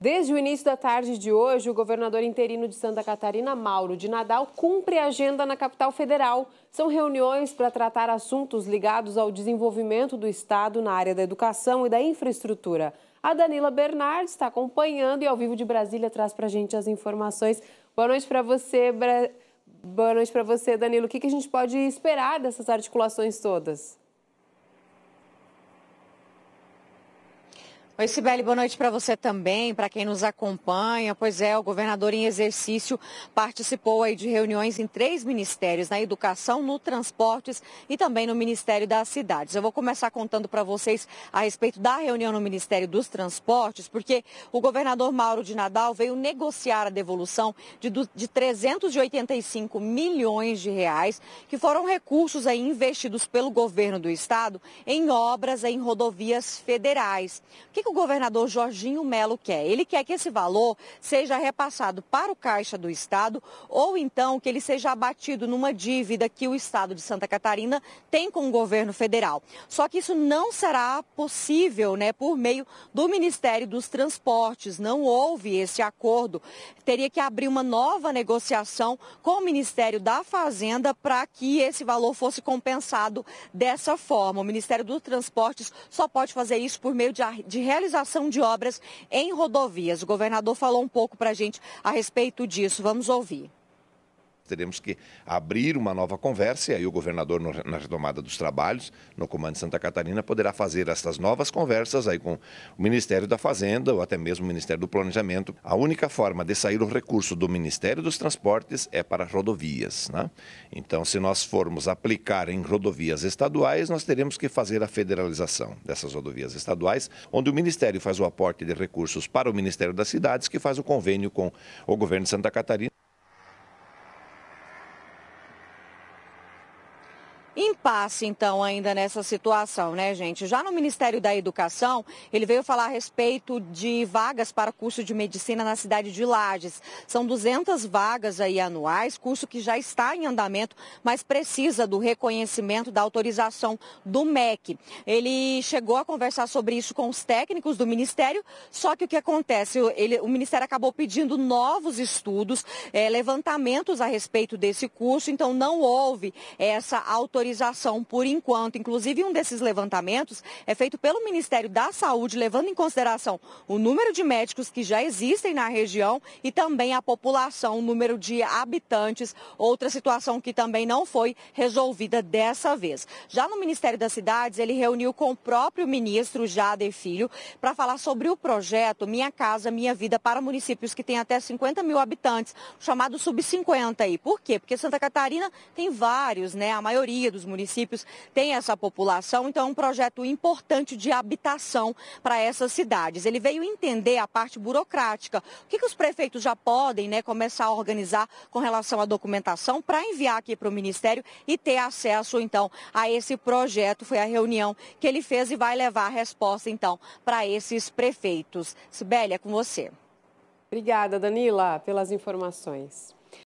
Desde o início da tarde de hoje, o governador interino de Santa Catarina, Mauro de Nadal, cumpre a agenda na capital federal. São reuniões para tratar assuntos ligados ao desenvolvimento do Estado na área da educação e da infraestrutura. A Danila Bernard está acompanhando e ao vivo de Brasília traz para a gente as informações. Boa noite para você, Bra... Boa noite para você, Danilo. O que, que a gente pode esperar dessas articulações todas? Oi, Sibeli, boa noite para você também, para quem nos acompanha. Pois é, o governador em exercício participou aí de reuniões em três ministérios, na educação, no transportes e também no Ministério das Cidades. Eu vou começar contando para vocês a respeito da reunião no Ministério dos Transportes, porque o governador Mauro de Nadal veio negociar a devolução de, 385 milhões de reais, que foram recursos aí investidos pelo governo do estado em obras em rodovias federais. O que que o governador Jorginho Melo quer? Ele quer que esse valor seja repassado para o caixa do Estado ou então que ele seja abatido numa dívida que o Estado de Santa Catarina tem com o governo federal. Só que isso não será possível né, por meio do Ministério dos Transportes. Não houve esse acordo. Teria que abrir uma nova negociação com o Ministério da Fazenda para que esse valor fosse compensado dessa forma. O Ministério dos Transportes só pode fazer isso por meio de, de realização de obras em rodovias. O governador falou um pouco para a gente a respeito disso. Vamos ouvir teremos que abrir uma nova conversa, e aí o governador, na retomada dos trabalhos, no Comando de Santa Catarina, poderá fazer essas novas conversas aí com o Ministério da Fazenda ou até mesmo o Ministério do Planejamento. A única forma de sair o recurso do Ministério dos Transportes é para rodovias. Né? Então, se nós formos aplicar em rodovias estaduais, nós teremos que fazer a federalização dessas rodovias estaduais, onde o Ministério faz o aporte de recursos para o Ministério das Cidades, que faz o convênio com o governo de Santa Catarina. impasse, então, ainda nessa situação, né, gente? Já no Ministério da Educação, ele veio falar a respeito de vagas para curso de medicina na cidade de Lages. São 200 vagas aí anuais, curso que já está em andamento, mas precisa do reconhecimento da autorização do MEC. Ele chegou a conversar sobre isso com os técnicos do Ministério, só que o que acontece? Ele, o Ministério acabou pedindo novos estudos, é, levantamentos a respeito desse curso, então não houve essa autorização autorização por enquanto. Inclusive, um desses levantamentos é feito pelo Ministério da Saúde, levando em consideração o número de médicos que já existem na região e também a população, o número de habitantes, outra situação que também não foi resolvida dessa vez. Já no Ministério das Cidades, ele reuniu com o próprio ministro Jader Filho para falar sobre o projeto Minha Casa Minha Vida para municípios que têm até 50 mil habitantes, chamado Sub 50 aí. Por quê? Porque Santa Catarina tem vários, né? A maioria dos municípios tem essa população, então é um projeto importante de habitação para essas cidades. Ele veio entender a parte burocrática, o que, que os prefeitos já podem né, começar a organizar com relação à documentação para enviar aqui para o Ministério e ter acesso, então, a esse projeto. Foi a reunião que ele fez e vai levar a resposta, então, para esses prefeitos. Sibélia, é com você. Obrigada, Danila, pelas informações.